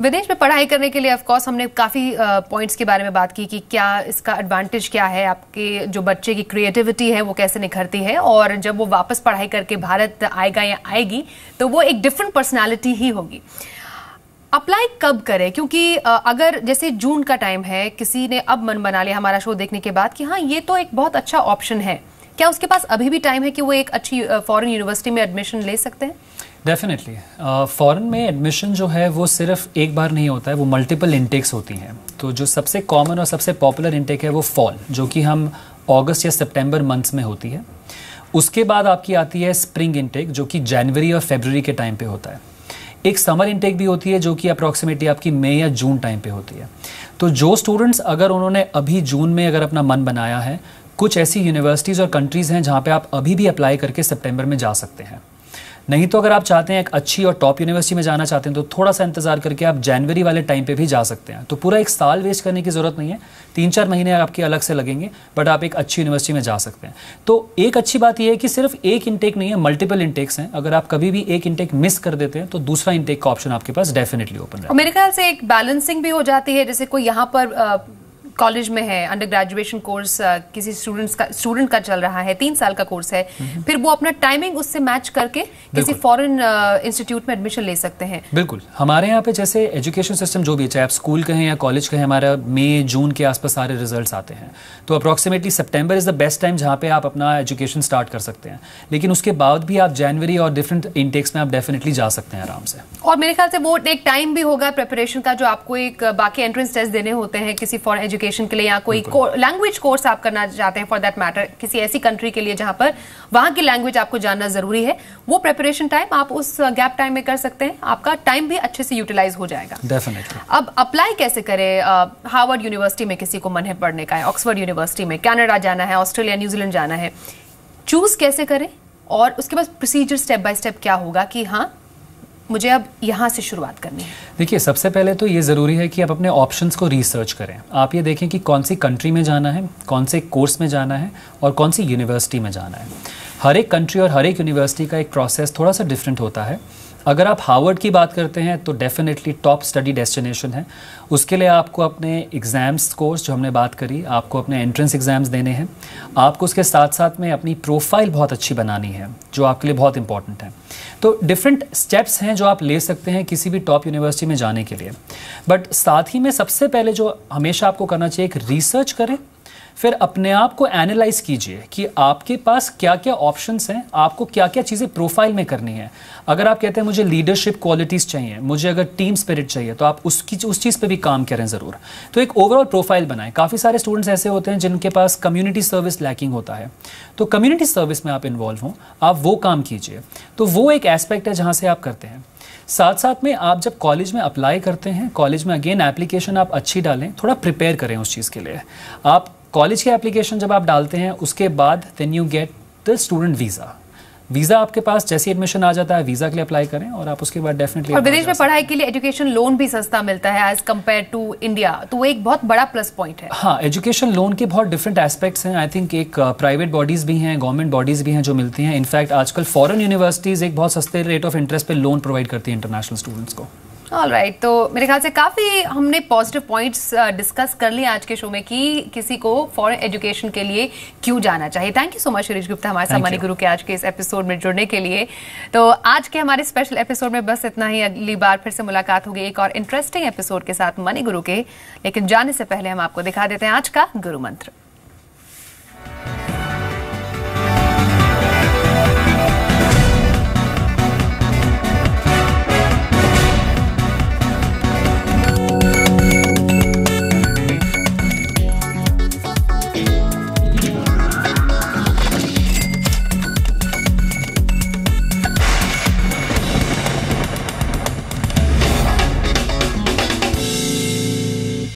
विदेश में पढ़ाई करने के लिए ऑफ कोर्स हमने काफ़ी पॉइंट्स के बारे में बात की कि क्या इसका एडवांटेज क्या है आपके जो बच्चे की क्रिएटिविटी है वो कैसे निखरती है और जब वो वापस पढ़ाई करके भारत आएगा या आएगी तो वो एक डिफरेंट पर्सनैलिटी ही होगी अप्लाई कब करें क्योंकि अगर जैसे जून का टाइम है किसी ने अब मन बना लिया हमारा शो देखने के बाद कि हाँ ये तो एक बहुत अच्छा ऑप्शन है क्या उसके पास अभी भी टाइम है कि वो एक अच्छी फॉरेन यूनिवर्सिटी में एडमिशन ले सकते हैं डेफिनेटली फॉरेन में एडमिशन जो है वो सिर्फ एक बार नहीं होता है वो मल्टीपल इंटेक्स होती हैं तो जो सबसे कॉमन और सबसे पॉपुलर इंटेक है वो फॉल जो कि हम अगस्त या सितंबर मंथ्स में होती है उसके बाद आपकी आती है स्प्रिंग इनटेक जो कि जनवरी और फेबररी के टाइम पे होता है एक समर इनटेक भी होती है जो कि अप्रॉक्सीमेटली आपकी मई या जून टाइम पे होती है तो जो स्टूडेंट्स अगर उन्होंने अभी जून में अगर अपना मन बनाया है कुछ ऐसी यूनिवर्सिटीज़ और कंट्रीज़ हैं जहाँ पे आप अभी भी अप्लाई करके सितंबर में जा सकते हैं नहीं तो अगर आप चाहते हैं एक अच्छी और टॉप यूनिवर्सिटी में जाना चाहते हैं तो थोड़ा सा इंतज़ार करके आप जनवरी वाले टाइम पे भी जा सकते हैं तो पूरा एक साल वेस्ट करने की ज़रूरत नहीं है तीन चार महीने आपके अलग से लगेंगे बट आप एक अच्छी यूनिवर्सिटी में जा सकते हैं तो एक अच्छी बात यह है कि सिर्फ एक इनटेक नहीं है मल्टीपल इनटेक्स हैं अगर आप कभी भी एक इनटेक मिस कर देते हैं तो दूसरा इनटेक का ऑप्शन आपके पास डेफिनेटली ओपन है मेरे ख्याल से एक बैलेंसिंग भी हो जाती है जैसे कोई यहाँ पर कॉलेज में है अंडर ग्रेजुएशन कोर्स किसी स्टूडेंट्स का स्टूडेंट का चल रहा है तीन साल का कोर्स है हम्म। फिर वो अपना टाइमिंग उससे मैच करके किसी फॉरेन इंस्टीट्यूट uh, में एडमिशन ले सकते हैं बिल्कुल हमारे यहाँ पे जैसे एजुकेशन सिस्टम जो भी है चाहे आप स्कूल कहें या कॉलेज कहें हमारा मई जून के आसपास सारे रिजल्ट आते हैं तो approximately September is the best time जहाँ पे आप अपना एजुकेशन स्टार्ट कर सकते हैं लेकिन उसके बाद भी आप जनवरी और डिफरेंट इनटेक्स में आप डेफिनेटली जा सकते हैं आराम से और मेरे ख्याल से वो एक टाइम भी होगा प्रिपरेशन का जो आपको एक बाकी एंट्रेंस टेस्ट देने होते हैं किसी फॉर एजुकेशन एजुकेशन के लिए या कोई लैंग्वेज कोर्स आप करना चाहते हैं फॉर दैट मैटर किसी ऐसी कंट्री के लिए जहां पर वहां की लैंग्वेज आपको जानना जरूरी है वो प्रेपरेशन टाइम आप उस गैप टाइम में कर सकते हैं आपका टाइम भी अच्छे से यूटिलाइज हो जाएगा डेफिनेटली अब अप्लाई कैसे करें हार्वर्ड यूनिवर्सिटी में किसी को मन है पढ़ने का है ऑक्सफर्ड यूनिवर्सिटी में कैनेडा जाना है ऑस्ट्रेलिया न्यूजीलैंड जाना है चूज कैसे करें और उसके बाद प्रोसीजर स्टेप बाय स्टेप क्या होगा कि हाँ मुझे अब यहाँ से शुरुआत करनी है देखिए सबसे पहले तो ये ज़रूरी है कि आप अपने ऑप्शंस को रिसर्च करें आप ये देखें कि कौन सी कंट्री में जाना है कौन से कोर्स में जाना है और कौन सी यूनिवर्सिटी में जाना है हर एक कंट्री और हर एक यूनिवर्सिटी का एक प्रोसेस थोड़ा सा डिफरेंट होता है अगर आप हार्वर्ड की बात करते हैं तो डेफिनेटली टॉप स्टडी डेस्टिनेशन है उसके लिए आपको अपने एग्ज़ाम्स कोर्स जो हमने बात करी आपको अपने एंट्रेंस एग्ज़ाम्स देने हैं आपको उसके साथ साथ में अपनी प्रोफाइल बहुत अच्छी बनानी है जो आपके लिए बहुत इंपॉर्टेंट है तो डिफरेंट स्टेप्स हैं जो आप ले सकते हैं किसी भी टॉप यूनिवर्सिटी में जाने के लिए बट साथ ही में सबसे पहले जो हमेशा आपको करना चाहिए एक रिसर्च करें फिर अपने आप को एनालाइज कीजिए कि आपके पास क्या क्या ऑप्शंस हैं आपको क्या क्या चीज़ें प्रोफाइल में करनी है अगर आप कहते हैं मुझे लीडरशिप क्वालिटीज़ चाहिए मुझे अगर टीम स्पिरिट चाहिए तो आप उसकी उस चीज़ पर भी काम करें ज़रूर तो एक ओवरऑल प्रोफाइल बनाएं काफ़ी सारे स्टूडेंट्स ऐसे होते हैं जिनके पास कम्युनिटी सर्विस लैकिंग होता है तो कम्युनिटी सर्विस में आप इन्वॉल्व हों आप वो काम कीजिए तो वो एक एस्पेक्ट है जहाँ से आप करते हैं साथ साथ में आप जब कॉलेज में अप्लाई करते हैं कॉलेज में अगेन एप्लीकेशन आप अच्छी डालें थोड़ा प्रिपेयर करें उस चीज़ के लिए आप कॉलेज की एप्लीकेशन जब आप डालते हैं उसके बाद then you get the student visa visa आपके पास जैसे एडमिशन आ जाता है वीज़ा के लिए अप्लाई करें और आप उसके बाद डेफिनेटली और विदेश में पढ़ाई के लिए एजुकेशन लोन भी सस्ता मिलता है एज कम्पेयर टू इंडिया तो वो एक बहुत बड़ा प्लस पॉइंट है हाँ एजुकेशन लोन के बहुत डिफरेंट एस्पेक्ट्स हैं आई थिंक एक प्राइवेट uh, बॉडीज़ भी हैं गवर्नमेंट बॉडीज़ भी हैं जो मिलती हैं इनफैक्ट आजकल फॉरन यूनिवर्सिटीज़ एक बहुत सस्ते रेट ऑफ इंटरेस्ट पर लोन प्रोवाइड करती है इंटरनेशनल स्टूडेंट्स को ऑल राइट right, तो मेरे ख्याल से काफ़ी हमने पॉजिटिव पॉइंट्स डिस्कस कर लिए आज के शो में कि किसी को फॉरेन एजुकेशन के लिए क्यों जाना चाहिए thank you so much Suresh Gupta हमारे साथ मनी गुरु के आज के इस एपिसोड में जुड़ने के लिए तो आज के हमारे स्पेशल एपिसोड में बस इतना ही अगली बार फिर से मुलाकात होगी एक और इंटरेस्टिंग एपिसोड के साथ मनी गुरु के लेकिन जाने से पहले हम आपको दिखा देते हैं आज का गुरु मंत्र